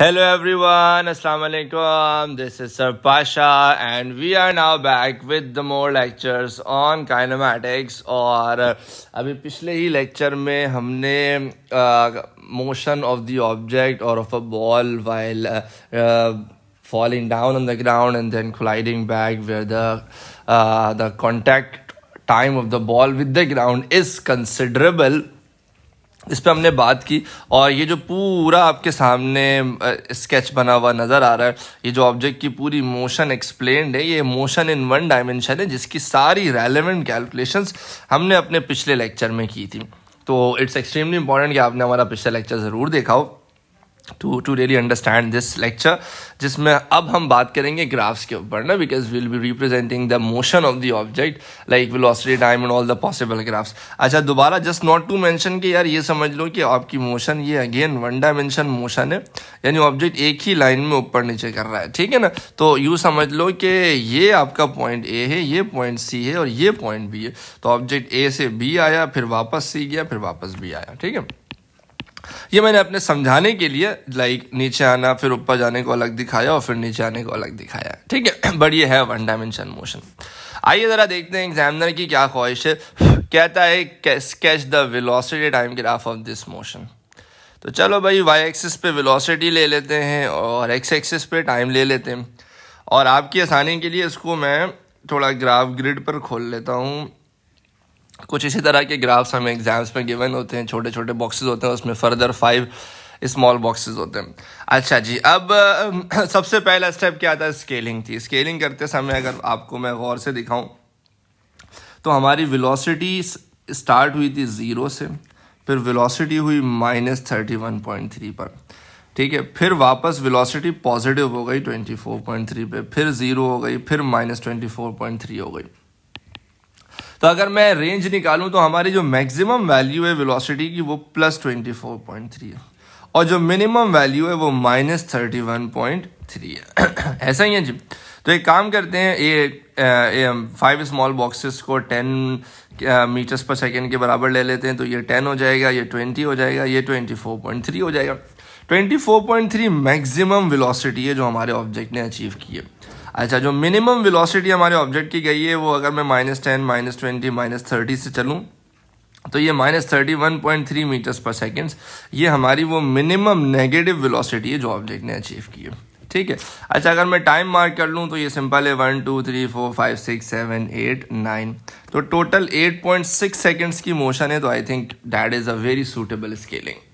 Hello everyone, Assalamualaikum. alaikum. This is Sir Pasha and we are now back with the more lectures on kinematics Or, uh, अभी पिछले ही lecture में हमने uh, motion of the object or of a ball while uh, falling down on the ground and then colliding back where the the contact time of the ball with the ground is considerable इस पर हमने बात की और ये जो पूरा आपके सामने स्केच बना हुआ नज़र आ रहा है ये जो ऑब्जेक्ट की पूरी मोशन एक्सप्लेन्ड है ये मोशन इन वन डायमेंशन है जिसकी सारी रेलेवेंट कैलकुलेशंस हमने अपने पिछले लेक्चर में की थी तो इट्स एक्सट्रीमली इंपॉर्टेंट कि आपने हमारा पिछला लेक्चर ज़रूर देखा हो to to really understand this lecture जिसमें अब हम बात करेंगे ग्राफ्स के ऊपर ना because will be representing the motion of the object like velocity time and all the possible graphs अच्छा दोबारा जस्ट नॉट टू मैंशन कि यार ये समझ लो कि आपकी मोशन ये अगेन वन डायमेंशन मोशन है यानी ऑब्जेक्ट एक ही लाइन में ऊपर नीचे कर रहा है ठीक है ना तो यू समझ लो कि ये आपका पॉइंट ए है ये पॉइंट सी है और ये पॉइंट बी है तो ऑब्जेक्ट ए से बी आया फिर वापस सी गया फिर वापस बी आया ठीक है ये मैंने अपने समझाने के लिए लाइक नीचे आना फिर ऊपर जाने को अलग दिखाया और फिर नीचे आने को अलग दिखाया ठीक है बट ये है वन डायमेंशन मोशन आइए ज़रा देखते हैं एग्जामिनर की क्या ख्वाहिश है कहता है sketch the velocity time graph of this motion तो चलो भाई वाई एक्सिस पे वेलोसिटी ले लेते हैं और एक्स एक्सिस पे टाइम ले लेते हैं और आपकी आसानी के लिए इसको मैं थोड़ा ग्राफ ग्रिड पर खोल लेता हूँ कुछ इसी तरह के ग्राफ्स हमें एग्जाम्स में गिवन होते हैं छोटे छोटे बॉक्सेस होते हैं उसमें फर्दर फाइव स्मॉल बॉक्सेस होते हैं अच्छा जी अब सबसे पहला स्टेप क्या था स्केलिंग थी स्केलिंग करते समय अगर आपको मैं गौर से दिखाऊं तो हमारी वेलोसिटी स्टार्ट हुई थी ज़ीरो से फिर वेलोसिटी हुई minus thirty one point three पर ठीक है फिर वापस वेलोसिटी पॉजिटिव हो गई ट्वेंटी फोर पॉइंट थ्री पे फिर ज़ीरो हो गई फिर minus twenty four point three हो गई तो अगर मैं रेंज निकालूं तो हमारी जो मैक्सिमम वैल्यू है वेलोसिटी की वो plus twenty four point three है और जो मिनिमम वैल्यू है वो minus thirty one point three है ऐसा ही है जी तो एक काम करते हैं ये फाइव स्मॉल बॉक्सेस को टेन मीटर्स पर सेकेंड के बराबर ले लेते हैं तो ये टेन हो जाएगा ये ट्वेंटी हो जाएगा ये ट्वेंटी फोर पॉइंट थ्री हो जाएगा 24.3 मैक्सिमम वेलोसिटी है जो हमारे ऑब्जेक्ट ने अचीव की है अच्छा जो मिनिमम वेलोसिटी हमारे ऑब्जेक्ट की गई है वो अगर मैं minus ten minus twenty minus thirty से चलूँ तो ये minus thirty one point three meters per seconds ये हमारी वो मिनिमम नेगेटिव वेलोसिटी है जो ऑब्जेक्ट ने अचीव की है ठीक है अच्छा अगर मैं टाइम मार्क कर लूँ तो ये सिंपल है one two three four five six seven eight nine तो total eight point six seconds की मोशन है तो I think that is a very suitable scaling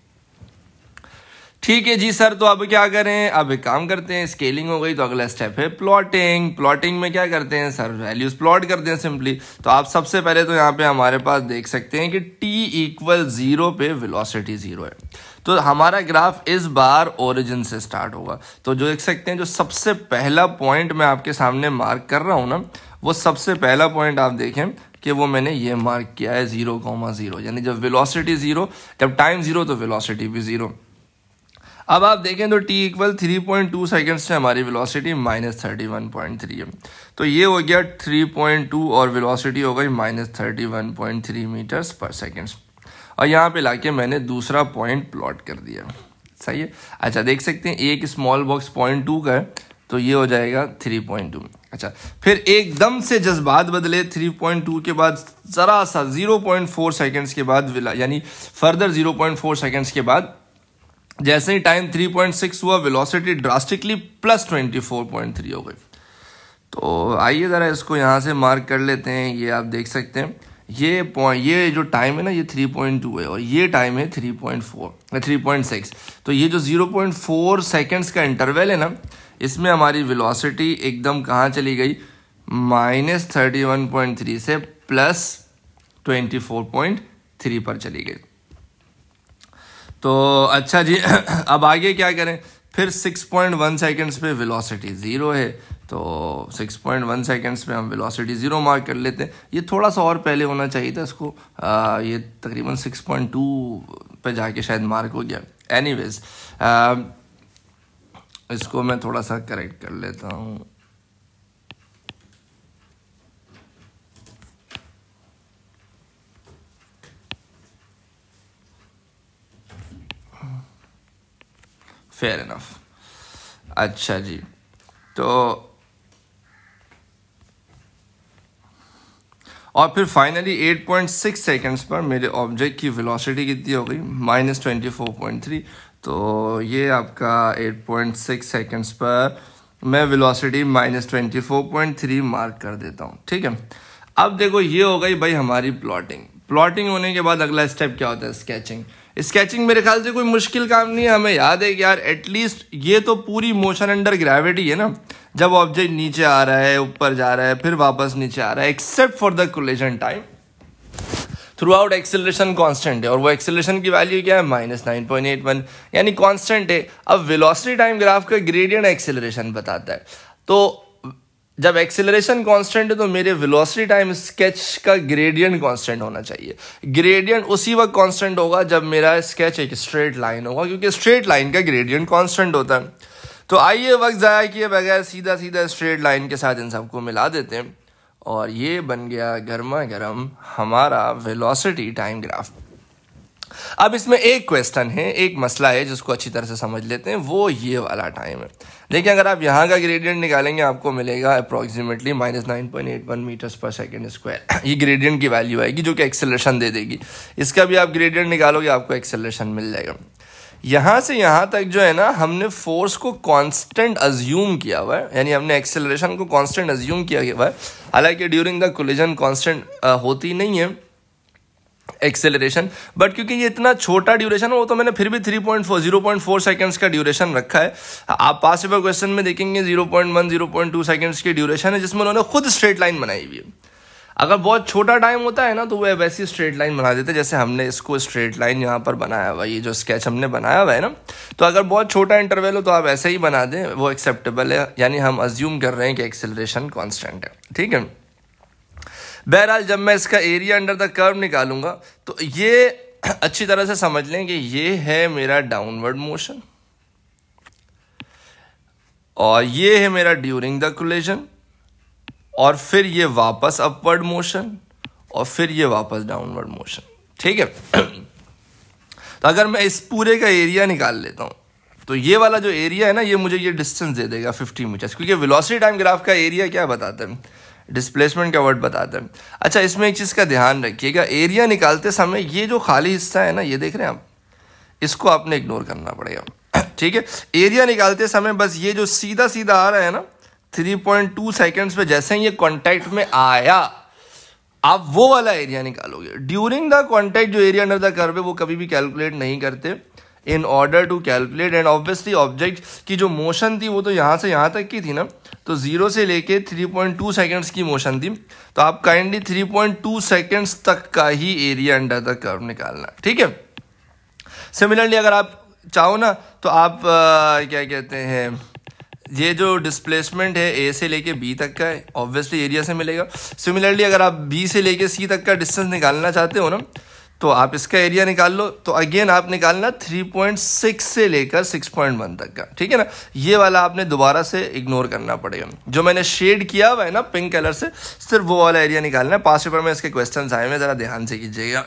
ठीक है जी सर तो अब क्या करें अब एक काम करते हैं स्केलिंग हो गई तो अगला स्टेप है प्लॉटिंग प्लॉटिंग में क्या करते हैं सर वैल्यूज प्लॉट करते हैं सिंपली तो आप सबसे पहले तो यहाँ पे हमारे पास देख सकते हैं कि टी इक्वल जीरो पे वेलोसिटी जीरो है तो हमारा ग्राफ इस बार ओरिजिन से स्टार्ट होगा तो जो देख सकते हैं जो सबसे पहला पॉइंट मैं आपके सामने मार्क कर रहा हूँ ना वो सबसे पहला पॉइंट आप देखें कि वो मैंने ये मार्क किया है जीरो कॉमा जीरो यानी जब वेलोसिटी जीरो जब टाइम जीरो तो वेलोसिटी भी जीरो अब आप देखें तो T equal three point two seconds से हमारी velocity minus thirty one point three है तो ये हो गया थ्री पॉइंट टू और वेलोसिटी हो गई minus thirty one point three meters per seconds और यहाँ पे लाके मैंने दूसरा पॉइंट प्लॉट कर दिया सही है अच्छा देख सकते हैं एक स्मॉल बॉक्स पॉइंट टू का है तो ये हो जाएगा थ्री पॉइंट टू अच्छा फिर एकदम से जज्बात बदले थ्री पॉइंट टू के बाद ज़रा सा जीरो पॉइंट फोर सेकेंड्स के बाद यानी further zero point four seconds के बाद जैसे ही टाइम 3.6 हुआ वेलोसिटी ड्रास्टिकली प्लस 24.3 हो गई तो आइए ज़रा इसको यहाँ से मार्क कर लेते हैं ये आप देख सकते हैं ये पॉइंट ये जो टाइम है ना ये 3.2 है और ये टाइम है 3.4 3.6 तो ये जो 0.4 सेकंड्स का इंटरवल है ना इसमें हमारी वेलोसिटी एकदम कहाँ चली गई minus thirty one point three से plus twenty four point three पर चली गई तो अच्छा जी अब आगे क्या करें फिर 6.1 सेकेंड्स पर विलासिटी ज़ीरो है तो 6.1 सेकेंड्स पर हम विलासिटी ज़ीरो मार्क कर लेते हैं ये थोड़ा सा और पहले होना चाहिए था इसको आ, ये तकरीबन 6.2 पर जाके शायद मार्क हो गया वेज़ इसको मैं थोड़ा सा करेक्ट कर लेता हूँ फेयर इनफ अच्छा जी तो और फिर फाइनली 8.6 सेकंड्स पर मेरे ऑब्जेक्ट की वेलोसिटी कितनी हो गई माइनस ट्वेंटी तो ये आपका 8.6 सेकंड्स पर मैं वेलोसिटी माइनस ट्वेंटी मार्क कर देता हूँ ठीक है अब देखो ये हो गई भाई हमारी प्लॉटिंग प्लॉटिंग होने के बाद अगला स्टेप क्या होता है स्केचिंग स्केचिंग मेरे ख्याल से कोई मुश्किल काम नहीं है हमें याद है कि यार एटलीस्ट ये तो पूरी मोशन अंडर ग्रेविटी है ना जब ऑब्जेक्ट नीचे आ रहा है ऊपर जा रहा है फिर वापस नीचे आ रहा है except for the collision time throughout acceleration constant है और वो एक्सेलरेशन की वैल्यू क्या है minus nine point eight one यानी कॉन्स्टेंट है अब वेलोसिटी टाइम ग्राफ का ग्रेडियंट एक्सेलरेशन बताता है तो जब एक्सेलरेशन कांस्टेंट है तो मेरे वेलोसिटी टाइम स्केच का ग्रेडियंट कांस्टेंट होना चाहिए ग्रेडियंट उसी वक्त कांस्टेंट होगा जब मेरा स्केच एक स्ट्रेट लाइन होगा क्योंकि स्ट्रेट लाइन का ग्रेडियंट कांस्टेंट होता है तो आइए वक्त ज़ाया किए बगैर सीधा सीधा स्ट्रेट लाइन के साथ इन सबको मिला देते हैं और ये बन गया गर्मा गर्म हमारा वेलोसिटी टाइम ग्राफ अब इसमें एक क्वेश्चन है एक मसला है जिसको अच्छी तरह से समझ लेते हैं वो ये वाला टाइम है देखिए अगर आप यहाँ का ग्रेडियंट निकालेंगे आपको मिलेगा approximately minus nine point eight one meters per second square ये ग्रेडियंट की वैल्यू आएगी जो कि एक्सेलेशन दे देगी इसका भी आप ग्रेडियंट निकालोगे आपको एक्सेलेशन मिल जाएगा यहाँ से यहाँ तक जो है ना हमने फोर्स को कांस्टेंट अज्यूम किया हुआ है यानी हमने एक्सेलरेशन को कांस्टेंट अज्यूम किया हुआ है हालांकि ड्यूरिंग द कोलिजन कांस्टेंट होती नहीं है एक्सेलरेशन बट क्योंकि ये इतना छोटा ड्यूरेशन है वो तो मैंने फिर भी 3.4 0.4 सेकेंड्स का ड्यूरेशन रखा है आप पास पेपर क्वेश्चन में देखेंगे 0.1 0.2 सेकेंड्स की ड्यूरेशन है जिसमें उन्होंने खुद स्ट्रेट लाइन बनाई हुई है अगर बहुत छोटा टाइम होता है ना तो वह वैसी स्ट्रेट लाइन बना देते जैसे हमने इसको स्ट्रेट लाइन यहाँ पर बनाया हुआ ये जो स्केच हमने बनाया हुआ है ना तो अगर बहुत छोटा इंटरवल हो तो आप ऐसे ही बना दें वो एक्सेप्टेबल है यानी हम अज्यूम कर रहे हैं कि एक्सेलरेशन कॉन्स्टेंट है ठीक है बहरहाल जब मैं इसका एरिया अंडर द कर्व निकालूंगा तो ये अच्छी तरह से समझ लें कि ये है मेरा डाउनवर्ड मोशन और ये है मेरा ड्यूरिंग द कोलेजन और फिर ये वापस अपवर्ड मोशन और फिर ये वापस डाउनवर्ड मोशन ठीक है तो अगर मैं इस पूरे का एरिया निकाल लेता हूं तो ये वाला जो एरिया है ना ये मुझे ये डिस्टेंस दे देगा 50 मीटर्स क्योंकि वेलोसिटी टाइम ग्राफ का एरिया क्या बताता है डिस्प्लेसमेंट का वर्ड बताते हैं अच्छा इसमें एक चीज़ का ध्यान रखिएगा एरिया निकालते समय ये जो खाली हिस्सा है ना ये देख रहे हैं आप इसको आपने इग्नोर करना पड़ेगा ठीक है एरिया निकालते समय बस ये जो सीधा सीधा आ रहा है ना 3.2 सेकेंड्स पे जैसे ही ये कॉन्टैक्ट में आया आप वो वाला एरिया निकालोगे ड्यूरिंग द कॉन्टैक्ट जो एरिया अंडर द कर्व है वो कभी भी कैलकुलेट नहीं करते in order to calculate and obviously object की जो मोशन थी वो तो यहाँ से यहाँ तक की थी ना तो ज़ीरो से लेके 3.2 सेकेंड्स की मोशन थी तो आप काइंडली 3.2 सेकेंड्स तक का ही एरिया अंडर द कर्व निकालना ठीक है सिमिलरली अगर आप चाहो ना तो आप आ, क्या कहते हैं ये जो डिस्प्लेसमेंट है ए से लेके बी तक का है ऑब्वियसली एरिया से मिलेगा सिमिलरली अगर आप बी से लेके सी तक का डिस्टेंस निकालना चाहते हो ना तो आप इसका एरिया निकाल लो तो अगेन आप निकालना 3.6 से लेकर 6.1 तक का ठीक है ना ये वाला आपने दोबारा से इग्नोर करना पड़ेगा जो मैंने शेड किया हुआ है ना पिंक कलर से सिर्फ वो वाला एरिया निकालना है पास पेपर में इसके क्वेश्चन आए हुए ज़रा ध्यान से कीजिएगा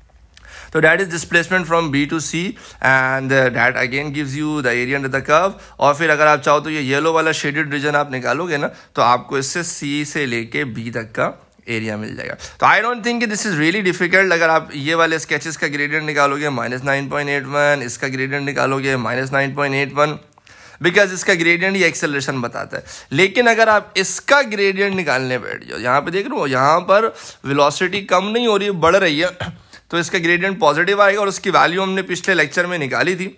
तो that is displacement from B to C and that again gives you the area under the curve और फिर अगर आप चाहो तो ये येलो वाला शेडेड रीजन आप निकालोगे ना तो आपको इससे सी से लेके बी तक का एरिया मिल जाएगा तो I don't think this is really difficult अगर आप ये वाले स्केचेस का ग्रेडियंट निकालोगे minus nine point eight one इसका ग्रेडियंट निकालोगे minus nine point eight one because इसका ग्रेडियंट ही एक्सेलरेशन बताता है लेकिन अगर आप इसका ग्रेडियंट निकालने बैठ जाओ यहाँ पर देख लो यहाँ पर विलोसिटी कम नहीं हो रही है बढ़ रही है तो इसका ग्रेडियंट पॉजिटिव आएगा और उसकी वैल्यू हमने पिछले लेक्चर में निकाली थी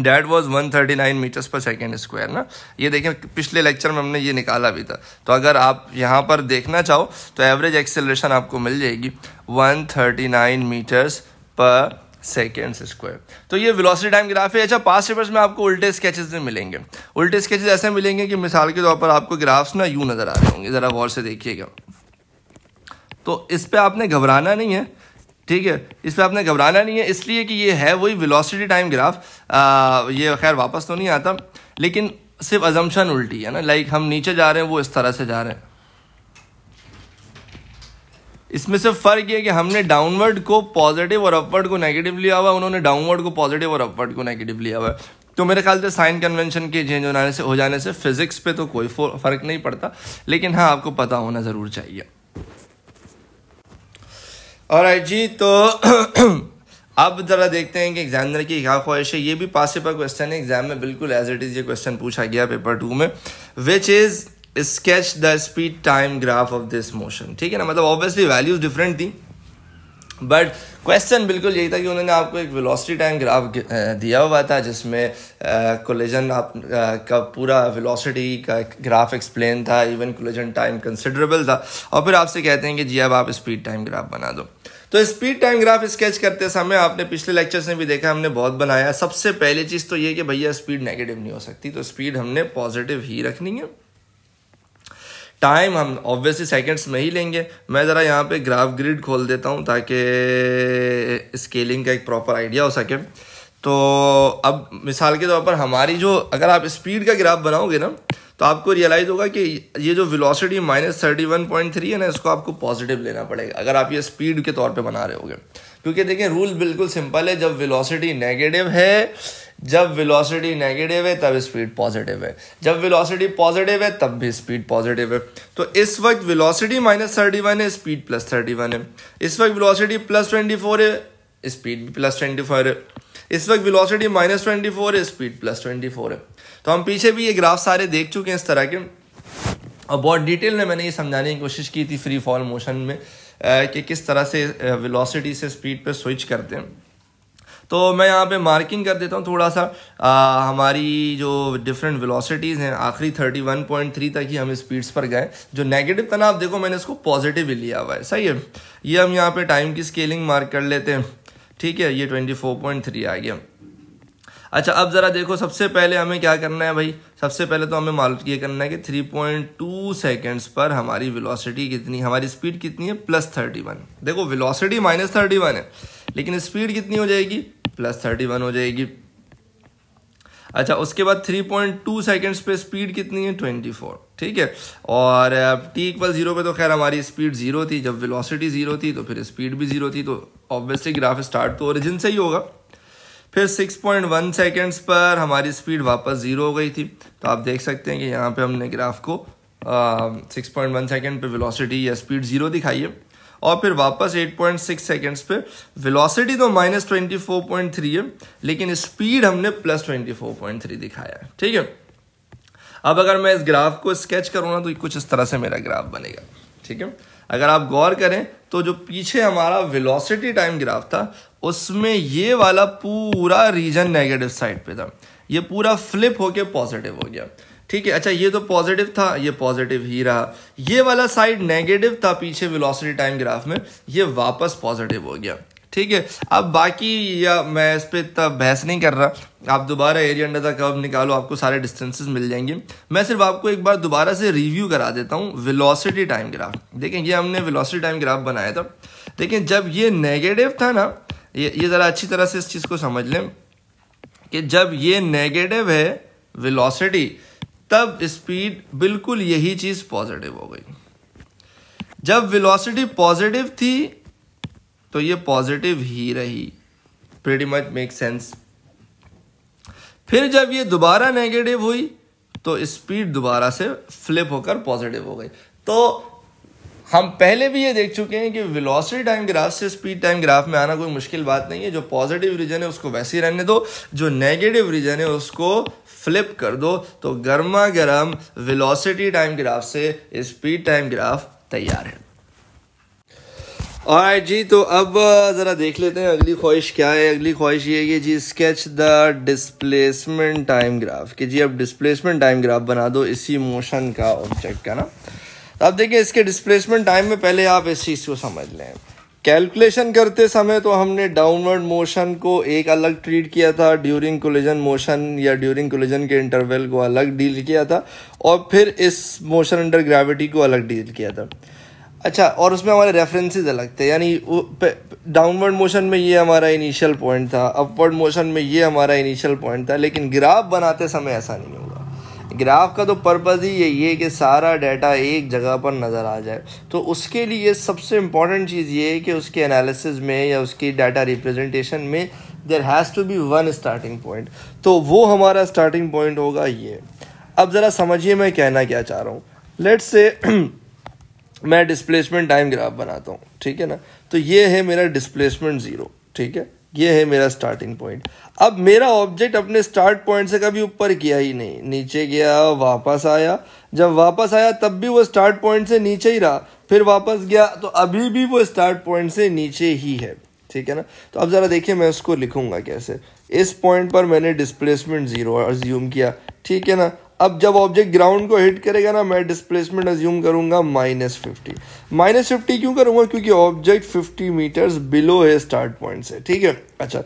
that was one thirty nine meters per second square ना ये देखें पिछले लेक्चर में हमने ये निकाला भी था तो अगर आप यहाँ पर देखना चाहो तो एवरेज एक्सेलरेशन आपको मिल जाएगी one thirty nine meters per second square तो ये वेलोसिटी टाइम ग्राफ है अच्छा पास पेपर्स में आपको उल्टे स्केचेस में मिलेंगे उल्टे स्केचेस ऐसे मिलेंगे कि मिसाल के तौर पर आपको ग्राफ्स ना यूँ नज़र आ रहे होंगे ज़रा गौर से देखिएगा तो इस पर आपने घबराना नहीं है ठीक है इस पर आपने घबराना नहीं है इसलिए कि ये है वही वेलोसिटी टाइम ग्राफ ये खैर वापस तो नहीं आता लेकिन सिर्फ अजम्पन उल्टी है ना लाइक हम नीचे जा रहे हैं वो इस तरह से जा रहे हैं इसमें सिर्फ फ़र्क ये है कि हमने डाउनवर्ड को पॉजिटिव और अपवर्ड को नेगेटिव लिया हुआ उन्होंने डाउनवर्ड को पॉजिटिव और अपवर्ड को नेगेटिव लिया हुआ तो मेरे ख्याल से साइन कन्वेंशन के चेंज होने से हो जाने से फिज़िक्स पे तो कोई फ़र्क नहीं पड़ता लेकिन हाँ आपको पता होना ज़रूर चाहिए और जी तो अब ज़रा देखते हैं कि एग्जामिनर की क्या ख्वाहिश है ये भी पास पर क्वेश्चन है एग्जाम में बिल्कुल एज इट इज़ ये क्वेश्चन पूछा गया पेपर टू में which is sketch the speed time graph of this motion ठीक है ना मतलब ऑब्वियसली वैल्यूज़ डिफरेंट थी बट क्वेश्चन बिल्कुल यही था कि उन्होंने आपको एक वेलोसिटी टाइम ग्राफ दिया हुआ था जिसमें कोलेजन आप का पूरा वेलोसिटी का ग्राफ एक्सप्लेन था इवन कोलेजन टाइम कंसिडरेबल था और फिर आपसे कहते हैं कि जी अब आप स्पीड टाइम ग्राफ बना दो तो स्पीड टाइम ग्राफ स्केच करते समय आपने पिछले लेक्चर्स में भी देखा हमने बहुत बनाया सबसे पहली चीज़ तो ये कि भैया स्पीड नेगेटिव नहीं हो सकती तो स्पीड हमने पॉजिटिव ही रखनी है टाइम हम ऑब्वियसली सेकंड्स में ही लेंगे मैं ज़रा यहाँ पे ग्राफ ग्रिड खोल देता हूँ ताकि स्केलिंग का एक प्रॉपर आइडिया हो सके तो अब मिसाल के तौर पर हमारी जो अगर आप स्पीड का ग्राफ बनाओगे ना तो आपको रियलाइज़ होगा कि ये जो velocity minus thirty one point three है ना इसको आपको पॉजिटिव लेना पड़ेगा अगर आप ये स्पीड के तौर पे बना रहे होगे क्योंकि देखें रूल बिल्कुल सिंपल है जब विलोसिटी नेगेटिव है जब विलोसिटी नेगेटिव है तब स्पीड पॉजिटिव है जब विलोसिटी पॉजिटिव है तब भी स्पीड पॉजिटिव है तो इस वक्त विलोसिटी माइनस थर्टी वन है स्पीड प्लस थर्टी वन है इस वक्त विलोसिटी प्लस ट्वेंटी फोर है स्पीड भी प्लस ट्वेंटी फोर है इस वक्त वेलोसिटी माइनस ट्वेंटी फोर है स्पीड प्लस ट्वेंटी फोर है तो हम पीछे भी ये ग्राफ सारे देख चुके हैं इस तरह के और बहुत डिटेल में मैंने ये समझाने की कोशिश की थी फ्री फॉल मोशन में कि किस तरह से वेलोसिटी से स्पीड पे स्विच करते हैं तो मैं यहाँ पे मार्किंग कर देता हूँ थोड़ा सा आ, हमारी जो डिफरेंट वेलोसिटीज़ हैं आखिरी 31.3 तक ही हम स्पीड्स पर गए जो नेगेटिव तनाव देखो मैंने इसको पॉजिटिव ही लिया हुआ है सही है ये हम यहाँ पे टाइम की स्केलिंग मार्क कर लेते हैं ठीक है ये ट्वेंटी फोर पॉइंट थ्री आ गया अच्छा अब ज़रा देखो सबसे पहले हमें क्या करना है भाई सबसे पहले तो हमें मालूम ये करना है कि थ्री पॉइंट टू सेकेंड्स पर हमारी वेलोसिटी कितनी हमारी स्पीड कितनी है प्लस थर्टी वन देखो वेलोसिटी माइनस थर्टी वन है लेकिन स्पीड कितनी हो जाएगी प्लस थर्टी वन हो जाएगी अच्छा उसके बाद 3.2 सेकेंड्स पे स्पीड कितनी है 24 ठीक है और टी इक्वल जीरो पे तो खैर हमारी स्पीड जीरो थी जब वेलोसिटी जीरो थी तो फिर स्पीड भी जीरो थी तो ऑब्वियसली ग्राफ स्टार्ट तो ओरिजिन से ही होगा फिर 6.1 सेकेंड्स पर हमारी स्पीड वापस ज़ीरो हो गई थी तो आप देख सकते हैं कि यहाँ पर हमने ग्राफ को सिक्स पॉइंट वन सेकेंड पर वेलोसिटी या स्पीड ज़ीरो दिखाई है और फिर वापस 8.6 सेकंड्स पे वेलोसिटी तो माइनस ट्वेंटी है लेकिन स्पीड हमने प्लस ट्वेंटी दिखाया है ठीक है अब अगर मैं इस ग्राफ को स्केच करूँ ना तो कुछ इस तरह से मेरा ग्राफ बनेगा ठीक है अगर आप गौर करें तो जो पीछे हमारा वेलोसिटी टाइम ग्राफ था उसमें ये वाला पूरा रीजन नेगेटिव साइड पे था ये पूरा फ्लिप होके पॉजिटिव हो गया ठीक है अच्छा ये तो पॉजिटिव था ये पॉजिटिव ही रहा ये वाला साइड नेगेटिव था पीछे वेलोसिटी टाइम ग्राफ में ये वापस पॉजिटिव हो गया ठीक है अब बाकी या मैं इस पर इतना बहस नहीं कर रहा आप दोबारा एरिया अंडर द कर्व निकालो आपको सारे डिस्टेंसेस मिल जाएंगे मैं सिर्फ आपको एक बार दोबारा से रिव्यू करा देता हूँ वेलोसिटी टाइम ग्राफ देखें ये हमने वेलोसिटी टाइम ग्राफ बनाया था देखें जब ये नेगेटिव था ना ये ये ज़रा अच्छी तरह से इस चीज़ को समझ लें कि जब ये नेगेटिव है वेलोसिटी तब स्पीड बिल्कुल यही चीज़ पॉजिटिव हो गई जब वेलोसिटी पॉजिटिव थी तो ये पॉजिटिव ही रही प्रेटी मच मेक सेंस फिर जब ये दोबारा नेगेटिव हुई तो स्पीड दोबारा से फ्लिप होकर पॉजिटिव हो गई तो हम पहले भी ये देख चुके हैं कि वेलोसिटी टाइम ग्राफ से स्पीड टाइम ग्राफ में आना कोई मुश्किल बात नहीं है जो पॉजिटिव रीजन है उसको वैसे ही रहने दो जो नेगेटिव रीजन है उसको फ्लिप कर दो तो गर्मा गर्म विलोसिटी टाइम ग्राफ से स्पीड टाइम ग्राफ तैयार है और जी तो अब ज़रा देख लेते हैं अगली ख्वाहिश क्या है अगली ख्वाहिश ये है कि जी sketch the displacement time graph कि जी अब डिस्प्लेसमेंट टाइम ग्राफ बना दो इसी मोशन का ऑब्जेक्ट का ना अब देखिए इसके डिस्प्लेसमेंट टाइम में पहले आप इस चीज़ को समझ लें कैलकुलेशन करते समय तो हमने डाउनवर्ड मोशन को एक अलग ट्रीट किया था ड्यूरिंग कोलिजन मोशन या ड्यूरिंग कोलिजन के इंटरवल को अलग डील किया था और फिर इस मोशन अंडर ग्रेविटी को अलग डील किया था अच्छा और उसमें हमारे रेफरेंसेस अलग थे यानी डाउनवर्ड मोशन में ये हमारा इनिशियल पॉइंट था अपवर्ड मोशन में ये हमारा इनिशियल पॉइंट था लेकिन ग्राफ बनाते समय ऐसा नहीं होगा ग्राफ का तो पर्पज़ ही यही है कि सारा डाटा एक जगह पर नज़र आ जाए तो उसके लिए सबसे इम्पॉर्टेंट चीज़ ये है कि उसके एनालिसिस में या उसकी डाटा रिप्रेजेंटेशन में there has to be one starting point तो वो हमारा स्टार्टिंग पॉइंट होगा ये अब ज़रा समझिए मैं कहना क्या चाह रहा हूँ लेट्स से मैं डिस्प्लेसमेंट टाइम ग्राफ बनाता हूँ ठीक है ना तो ये है मेरा डिस्प्लेसमेंट ज़ीरो ठीक है ये है मेरा स्टार्टिंग पॉइंट अब मेरा ऑब्जेक्ट अपने स्टार्ट पॉइंट से कभी ऊपर किया ही नहीं नीचे गया वापस आया जब वापस आया तब भी वो स्टार्ट पॉइंट से नीचे ही रहा फिर वापस गया तो अभी भी वो स्टार्ट पॉइंट से नीचे ही है ठीक है ना तो अब ज़रा देखिए मैं उसको लिखूंगा कैसे इस पॉइंट पर मैंने डिस्प्लेसमेंट ज़ीरो और ज्यूम किया ठीक है ना अब जब ऑब्जेक्ट ग्राउंड को हिट करेगा ना मैं डिस्प्लेसमेंट एज्यूम करूंगा माइनस फिफ्टी माइनस फिफ्टी क्यों करूंगा क्योंकि ऑब्जेक्ट फिफ्टी मीटर्स बिलो है स्टार्ट पॉइंट से ठीक है अच्छा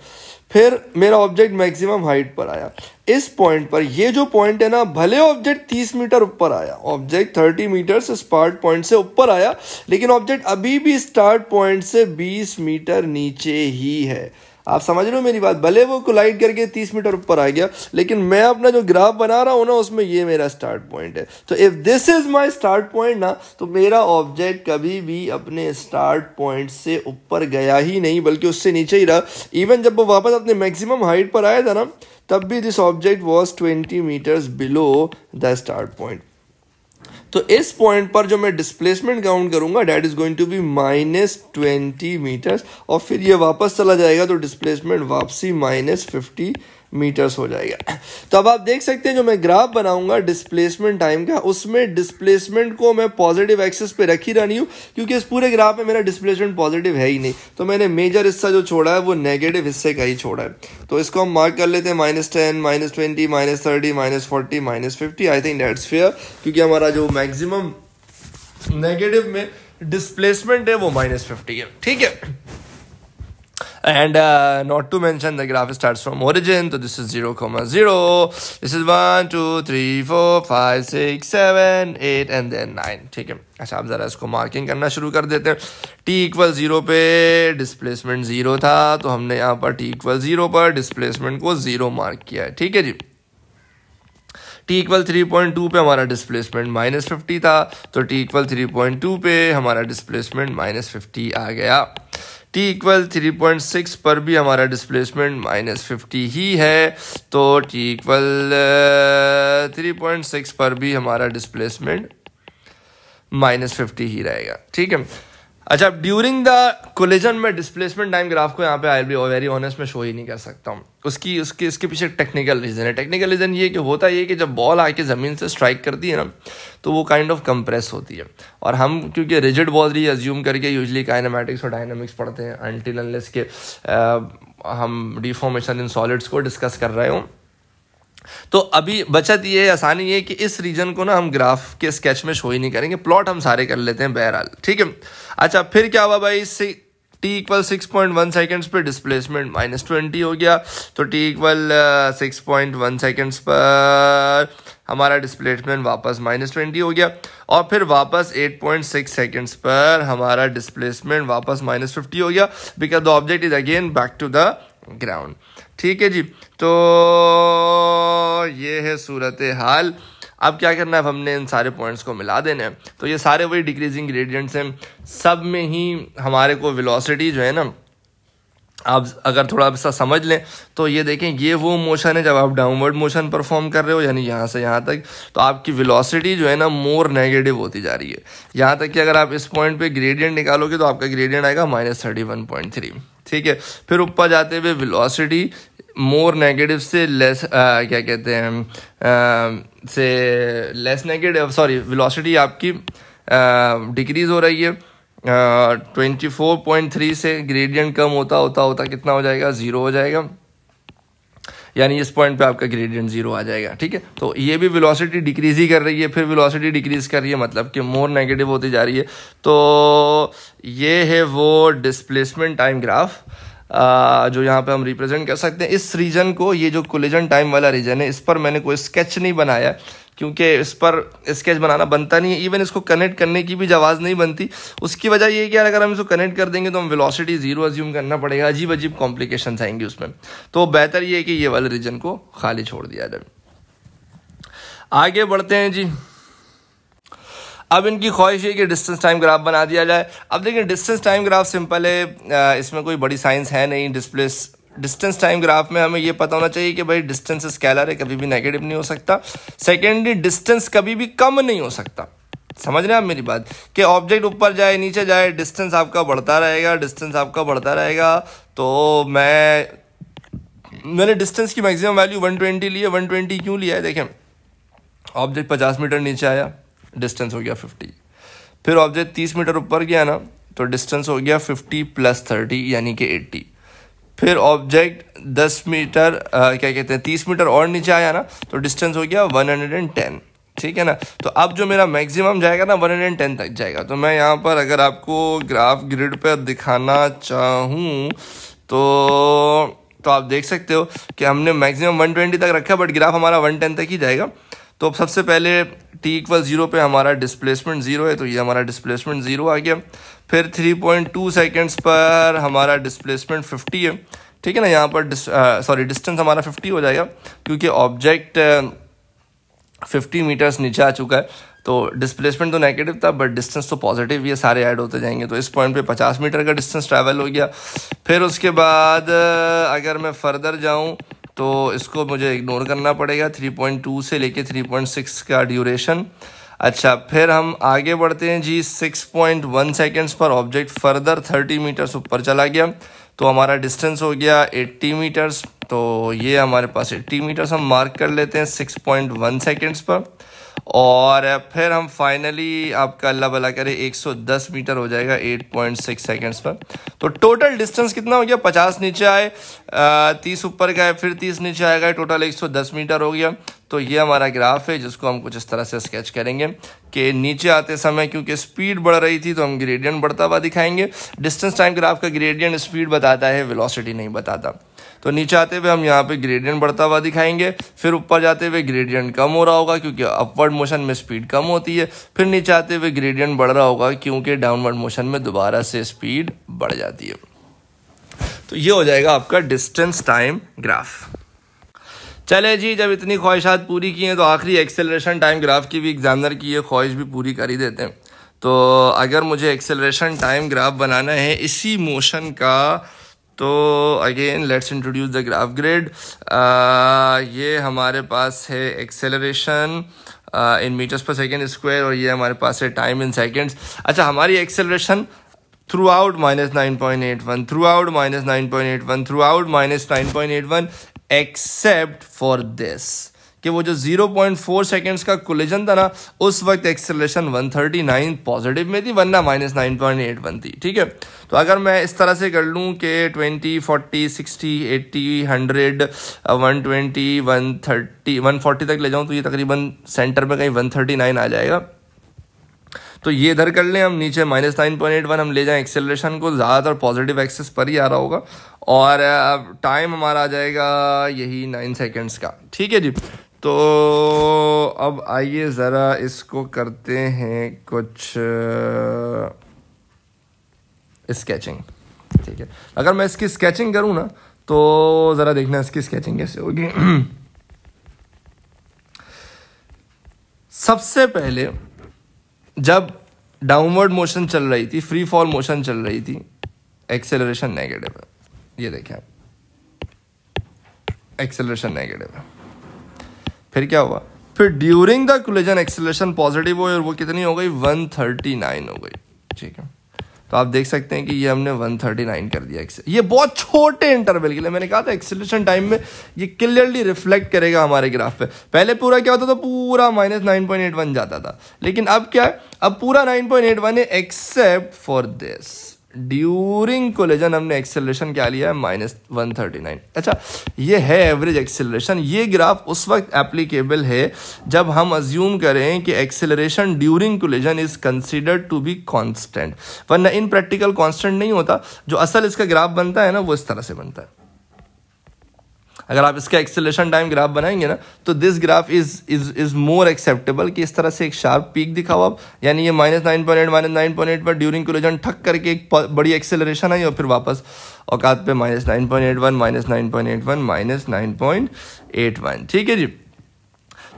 फिर मेरा ऑब्जेक्ट मैक्सिमम हाइट पर आया इस पॉइंट पर ये जो पॉइंट है ना भले ऑब्जेक्ट 30 मीटर ऊपर आया ऑब्जेक्ट 30 मीटर से स्टार्ट पॉइंट से ऊपर आया लेकिन ऑब्जेक्ट अभी भी स्टार्ट पॉइंट से 20 मीटर नीचे ही है आप समझ रहे हो मेरी बात भले वो कोलाइड करके तीस मीटर ऊपर आ गया लेकिन मैं अपना जो ग्राफ बना रहा हूँ ना उसमें ये मेरा स्टार्ट पॉइंट है तो if this is my start point ना तो मेरा ऑब्जेक्ट कभी भी अपने स्टार्ट पॉइंट से ऊपर गया ही नहीं बल्कि उससे नीचे ही रहा इवन जब वो वापस अपने मैक्सिमम हाइट पर आया था ना तब भी this object was twenty meters below the start point तो इस पॉइंट पर जो मैं डिस्प्लेसमेंट काउंट करूंगा that is going to be minus twenty meters और फिर ये वापस चला जाएगा तो डिस्प्लेसमेंट वापसी माइनस फिफ्टी मीटर्स हो जाएगा तो अब आप देख सकते हैं जो मैं ग्राफ बनाऊंगा डिस्प्लेसमेंट टाइम का उसमें डिस्प्लेसमेंट को मैं पॉजिटिव एक्सेस पे रख ही हूँ क्योंकि इस पूरे ग्राफ में मेरा डिस्प्लेसमेंट पॉजिटिव है ही नहीं तो मैंने मेजर हिस्सा जो छोड़ा है वो नेगेटिव हिस्से का ही छोड़ा है तो इसको हम मार्क कर लेते हैं minus ten minus twenty minus thirty minus forty minus fifty I think that's fair क्योंकि हमारा जो मैक्सिमम नेगेटिव में डिस्प्लेसमेंट है वो माइनस फिफ्टी है ठीक है And uh, not to mention the graph starts from origin. So this is 0, comma 0. This is 1, 2, 3, 4, 5, 6, 7, 8 and then 9. ठीक है अच्छा आप ज़रा इसको मार्किंग करना शुरू कर देते हैं टी इक्वल ज़ीरो पे डिस्प्लेसमेंट ज़ीरो था तो हमने यहाँ पर टी इक्वल ज़ीरो पर डिस्प्लेसमेंट को ज़ीरो मार्क किया है ठीक है जी T equal three point two पे हमारा डिस्प्लेसमेंट माइनस फिफ्टी था तो T equal three point two पे हमारा डिस्प्लेसमेंट माइनस फिफ्टी आ गया T equal three point six पर भी हमारा डिस्प्लेसमेंट माइनस फिफ्टी ही है तो T equal three point six पर भी हमारा डिस्प्लेसमेंट माइनस फिफ्टी ही रहेगा ठीक है अच्छा ड्यूरिंग द कोलिजन में डिस्प्लेसमेंट टाइम ग्राफ को यहाँ पे आई बी वेरी ऑनेस्ट में शो ही नहीं कर सकता हूँ उसकी उसके इसके पीछे टेक्निकल रीज़न है टेक्निकल रीज़न ये कि होता ये कि जब बॉल आके ज़मीन से स्ट्राइक करती है ना तो वो काइंड ऑफ कंप्रेस होती है और हम क्योंकि रिजिड बॉलरी एज्यूम करके यूजली काइनामेटिक्स और डायनामिक्स पढ़ते हैं अनटिल अनलेस के आ, हम डिफॉर्मेशन इन सॉलिड्स को डिस्कस कर रहे हो तो अभी बचत ये आसानी ये कि इस रीजन को ना हम ग्राफ के स्केच में शो ही नहीं करेंगे प्लॉट हम सारे कर लेते हैं बहरहाल ठीक है अच्छा फिर क्या हुआ भाई see t equal six point one seconds पर डिस्प्लेसमेंट माइनस ट्वेंटी हो गया तो T equal six point one seconds पर हमारा डिस्प्लेसमेंट वापस माइनस ट्वेंटी हो गया और फिर वापस एट पॉइंट सिक्स सेकेंड्स पर हमारा डिस्प्लेसमेंट वापस माइनस फिफ्टी हो गया because the object is again back to the ground ठीक है जी तो ये है सूरत हाल अब क्या करना है हमने इन सारे पॉइंट्स को मिला देने हैं तो ये सारे वही डिक्रीजिंग ग्रेडियंट्स हैं सब में ही हमारे को वेलोसिटी जो है ना आप अगर थोड़ा सा समझ लें तो ये देखें ये वो मोशन है जब आप डाउनवर्ड मोशन परफॉर्म कर रहे हो यानी यहाँ से यहाँ तक तो आपकी वेलोसिटी जो है ना मोर नेगेटिव होती जा रही है यहाँ तक कि अगर आप इस पॉइंट पे ग्रेडियंट निकालोगे तो आपका ग्रेडियंट आएगा minus thirty one point three ठीक है फिर ऊपर जाते हुए वेलोसिटी मोर नेगेटिव से लेस क्या कहते हैं से लेस नेगेटिव सॉरी वेलोसिटी आपकी डिक्रीज़ हो रही है ट्वेंटी फोर पॉइंट थ्री से ग्रेडियंट कम होता होता होता कितना हो जाएगा ज़ीरो हो जाएगा यानी इस पॉइंट पे आपका ग्रेडियंट जीरो आ जाएगा ठीक है तो ये भी वेलोसिटी डिक्रीज ही कर रही है फिर वेलोसिटी डिक्रीज कर रही है मतलब कि मोर नेगेटिव होती जा रही है तो ये है वो डिस्प्लेसमेंट टाइम ग्राफ जो यहाँ पे हम रिप्रेजेंट कर सकते हैं इस रीजन को ये जो कोलिजन टाइम वाला रीजन है इस पर मैंने कोई स्केच नहीं बनाया क्योंकि इस पर स्केच बनाना बनता नहीं है इवन इसको कनेक्ट करने की भी जवाज़ नहीं बनती उसकी वजह ये कि अगर हम इसको कनेक्ट कर देंगे तो हम वेलोसिटी ज़ीरो अज्यूम करना पड़ेगा अजीब अजीब कॉम्प्लिकेशन आएंगी उसमें तो बेहतर ये कि ये वाले रीजन को खाली छोड़ दिया जाए आगे बढ़ते हैं जी अब इनकी ख्वाहिश है कि डिस्टेंस टाइम ग्राफ बना दिया जाए अब देखिए डिस्टेंस टाइम ग्राफ सिंपल है इसमें कोई बड़ी साइंस है नहीं डिस्प्लेस डिस्टेंस टाइम ग्राफ में हमें ये पता होना चाहिए कि भाई डिस्टेंस स्केलर है कभी भी नेगेटिव नहीं हो सकता सेकेंडली डिस्टेंस कभी भी कम नहीं हो सकता समझ रहे हैं आप मेरी बात कि ऑब्जेक्ट ऊपर जाए नीचे जाए डिस्टेंस आपका बढ़ता रहेगा डिस्टेंस आपका बढ़ता रहेगा तो मैं मैंने डिस्टेंस की मैक्सिमम वैल्यू 120 ली है ट्वेंटी क्यों लिया है देखें ऑब्जेक्ट 50 मीटर नीचे आया डिस्टेंस हो गया 50 फिर ऑब्जेक्ट 30 मीटर ऊपर गया ना तो डिस्टेंस हो गया 50 प्लस 30 यानी कि फिर ऑब्जेक्ट दस मीटर क्या कहते हैं तीस मीटर और नीचे आया ना तो डिस्टेंस हो गया वन हंड्रेड एंड टेन ठीक है ना तो अब जो मेरा मैक्सिमम जाएगा ना वन हंड्रेड टेन तक जाएगा तो मैं यहाँ पर अगर आपको ग्राफ ग्रिड पर दिखाना चाहूँ तो तो आप देख सकते हो कि हमने मैक्सिमम 120 तक रखा बट ग्राफ हमारा 110 तक ही जाएगा तो सबसे पहले टी इक्वल ज़ीरो पे हमारा डिस्प्लेसमेंट ज़ीरो है तो ये हमारा डिस्प्लेसमेंट ज़ीरो आ गया फिर 3.2 सेकंड्स पर हमारा डिस्प्लेसमेंट 50 है ठीक है ना यहाँ पर सॉरी डिस्टेंस हमारा 50 हो जाएगा क्योंकि ऑब्जेक्ट 50 मीटर्स नीचे आ चुका है तो डिस्प्लेसमेंट तो नेगेटिव था बट डिस्टेंस तो पॉजिटिव ये सारे ऐड होते जाएंगे तो इस पॉइंट पे 50 मीटर का डिस्टेंस ट्रैवल हो गया फिर उसके बाद अगर मैं फर्दर जाऊँ तो इसको मुझे इग्नोर करना पड़ेगा 3.2 से लेके 3.6 का ड्यूरेशन अच्छा फिर हम आगे बढ़ते हैं जी 6.1 सेकेंड्स पर ऑब्जेक्ट फर्दर 30 मीटर्स ऊपर चला गया तो हमारा डिस्टेंस हो गया 80 मीटर्स तो ये हमारे पास 80 मीटर्स हम मार्क कर लेते हैं 6.1 सेकेंड्स पर और फिर हम फाइनली आपका अल्लाह भला करे 110 मीटर हो जाएगा 8.6 सेकंड्स पर तो टोटल डिस्टेंस कितना हो गया 50 नीचे आए तीस ऊपर गए फिर 30 नीचे आएगा टोटल 110 मीटर हो गया तो ये हमारा ग्राफ है जिसको हम कुछ इस तरह से स्केच करेंगे कि नीचे आते समय क्योंकि स्पीड बढ़ रही थी तो हम ग्रेडियंट बढ़ता हुआ दिखाएंगे डिस्टेंस टाइम ग्राफ का ग्रेडियंट स्पीड बताता है वेलोसिटी नहीं बताता तो नीचे आते हुए हम यहाँ पे ग्रेडियंट बढ़ता हुआ दिखाएंगे फिर ऊपर जाते हुए ग्रेडियंट कम हो रहा होगा क्योंकि अपवर्ड मोशन में स्पीड कम होती है फिर नीचे आते हुए ग्रेडियंट बढ़ रहा होगा क्योंकि डाउनवर्ड मोशन में दोबारा से स्पीड बढ़ जाती है तो ये हो जाएगा आपका डिस्टेंस टाइम ग्राफ चले जी जब इतनी ख्वाहिशात पूरी की हैं तो आखिरी एक्सेलरेशन टाइम ग्राफ की भी एग्जामिनर की ये ख्वाहिश भी पूरी कर ही देते हैं तो अगर मुझे एक्सेलरेशन टाइम ग्राफ बनाना है इसी मोशन का तो again let's introduce the graph grade ये हमारे पास है acceleration in metres per second square और ये हमारे पास है टाइम इन सेकेंड्स अच्छा हमारी acceleration throughout minus nine point eight one throughout minus nine point eight one throughout minus nine point eight one except for this कि वो जो 0.4 पॉइंट सेकेंड्स का कोलिजन था ना उस वक्त एक्सेलेशन 139 पॉजिटिव में थी वरना माइनस नाइन थी ठीक है तो अगर मैं इस तरह से कर लूँ कि 20, 40, 60, 80, 100, 120, 130, 140 तक ले जाऊँ तो ये तकरीबन सेंटर में कहीं 139 आ जाएगा तो ये इधर कर लें हम नीचे minus nine point eight one हम ले जाएं एक्सेलरेशन को ज़्यादातर पॉजिटिव एक्सेस पर ही आ रहा होगा और टाइम uh, हमारा आ जाएगा यही नाइन सेकेंड्स का ठीक है जी तो अब आइए ज़रा इसको करते हैं कुछ स्केचिंग ठीक है अगर मैं इसकी स्केचिंग करूँ ना तो ज़रा देखना इसकी स्केचिंग कैसे होगी सबसे पहले जब डाउनवर्ड मोशन चल रही थी फ्री फॉल मोशन चल रही थी एक्सेलरेशन नेगेटिव है ये देखें आप एक्सेलरेशन नेगेटिव है फिर क्या हुआ फिर during the collision acceleration positive हुई और वो कितनी हो गई 139 हो गई ठीक है तो आप देख सकते हैं कि ये हमने 139 कर दिया ये बहुत छोटे इंटरवल के लिए मैंने कहा था एक्सेलेशन टाइम में ये क्लियरली रिफ्लेक्ट करेगा हमारे ग्राफ पे पहले पूरा क्या होता था पूरा माइनस नाइन जाता था लेकिन अब क्या है अब पूरा नाइन पॉइंट एट वन है except for this during collision हमने एक्सेलरेशन क्या लिया है माइनस वन थर्टी नाइन अच्छा ये है एवरेज एक्सेलरेशन ये ग्राफ उस वक्त एप्लीकेबल है जब हम अज्यूम करें कि acceleration during collision is considered to be constant वरना इन प्रैक्टिकल कॉन्स्टेंट नहीं होता जो असल इसका ग्राफ बनता है ना वो इस तरह से बनता है अगर आप इसका एक्सेलेशन टाइम ग्राफ बनाएंगे ना तो this graph is is is more acceptable कि इस तरह से एक शार्प पीक दिखाओ आप यानी ये minus nine point eight minus nine point eight पर ड्यूरिंग कोलिजन ठक करके एक बड़ी एक्सेलरेशन आई और फिर वापस औकात पे minus nine point eight one minus nine point eight one minus nine point eight one ठीक है जी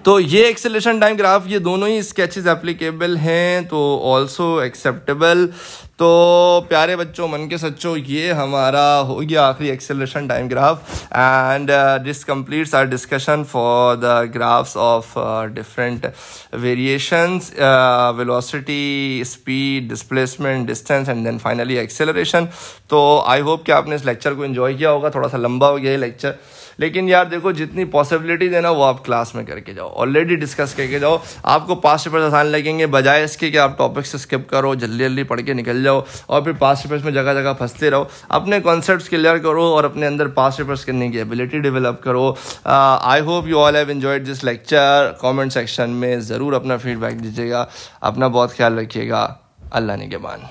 तो ये एक्सेलेशन टाइम ग्राफ ये दोनों ही स्केचेस एप्लीकेबल हैं तो ऑल्सो एक्सेप्टेबल तो प्यारे बच्चों मन के सच्चों ये हमारा हो गया आखिरी acceleration time graph and this completes our discussion for the graphs of different variations velocity speed displacement distance and then finally acceleration तो आई होप कि आपने इस लेक्चर को इन्जॉय किया होगा थोड़ा सा लंबा हो गया ये लेक्चर लेकिन यार देखो जितनी पॉसिबिलिटीज है ना वो आप क्लास में करके जाओ ऑलरेडी डिस्कस करके जाओ आपको पास पेपर्स आसान लगेंगे बजाय इसके कि आप टॉपिक्स स्किप करो जल्दी जल्दी पढ़ के निकल जाओ और फिर पास पेपर्स में जगह जगह फंसते रहो अपने कॉन्सेप्ट क्लियर करो और अपने अंदर पास पेपर्स करने की एबिलिटी डेवलप करो I hope you all have enjoyed this lecture comment section में ज़रूर अपना फीडबैक दीजिएगा अपना बहुत ख्याल रखिएगा अल्लाह निगेबान